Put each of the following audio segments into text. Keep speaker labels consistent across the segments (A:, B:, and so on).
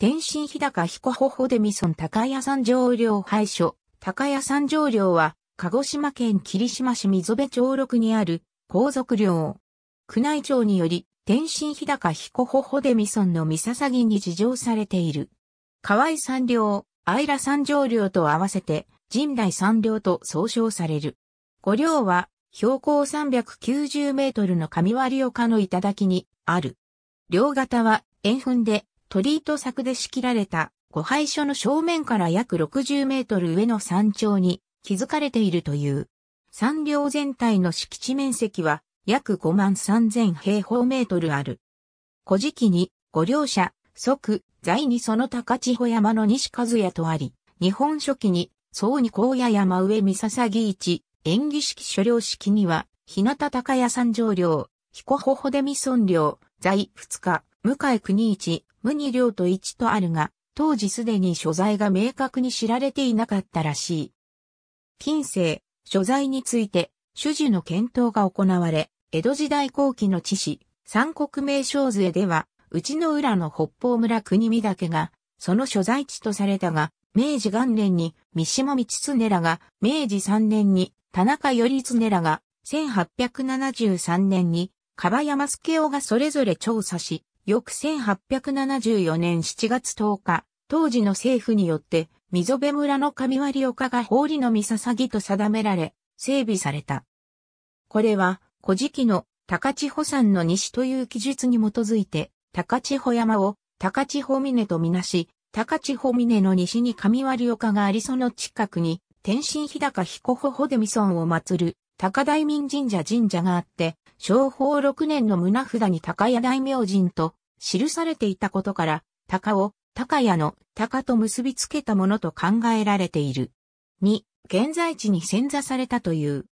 A: 天津日高彦ほほでみ村高屋山上領廃所。高屋山上領は、鹿児島県霧島市溝部町六にある、皇族領。宮内庁により、天津日高彦ほほでみ村の三笹銀に事情されている。河合山領、愛良山上領と合わせて、神代山領と総称される。五領は、標高390メートルの上割岡の頂に、ある。両型は、円墳で、鳥と柵で仕切られた御廃所の正面から約60メートル上の山頂に築かれているという。山稜全体の敷地面積は約5万3000平方メートルある。古事記に、御両者、即、在にその高千穂山の西和也とあり、日本書記に、総二高野山上三笹木一、演技式所領式には、日向高屋山上領、彦穂穂出美村領、在二日、向井国一、無二良と一とあるが、当時すでに所在が明確に知られていなかったらしい。近世、所在について、主事の検討が行われ、江戸時代後期の知史、三国名称図絵では、内の浦の北方村国見岳が、その所在地とされたが、明治元年に三島道常らが、明治三年に田中頼常らが、1873年に、樺山助夫がそれぞれ調査し、翌1874年7月10日、当時の政府によって、溝辺村の上割丘が法理の見捧ぎと定められ、整備された。これは、古事記の高千穂山の西という記述に基づいて、高千穂山を高千穂峰とみなし、高千穂峰の西に上割丘がありその近くに、天津日高彦穂穂でみそんを祀る高大民神社神社があって、昭法6年の胸札に高屋大明神と記されていたことから、鷹を高屋の鷹と結びつけたものと考えられている。2、現在地に潜座されたという。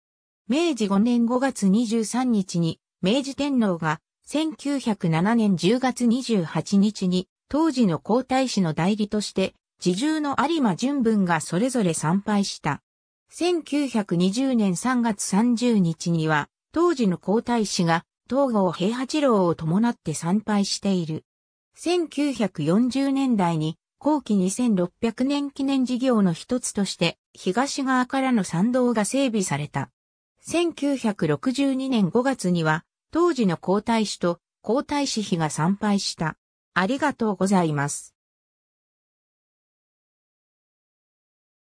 A: 明治5年5月23日に、明治天皇が1907年10月28日に、当時の皇太子の代理として、自重の有馬純文がそれぞれ参拝した。1920年3月30日には、当時の皇太子が東郷平八郎を伴って参拝している。1940年代に後期2600年記念事業の一つとして東側からの参道が整備された。1962年5月には当時の皇太子と皇太子妃が参拝した。ありがとうございます。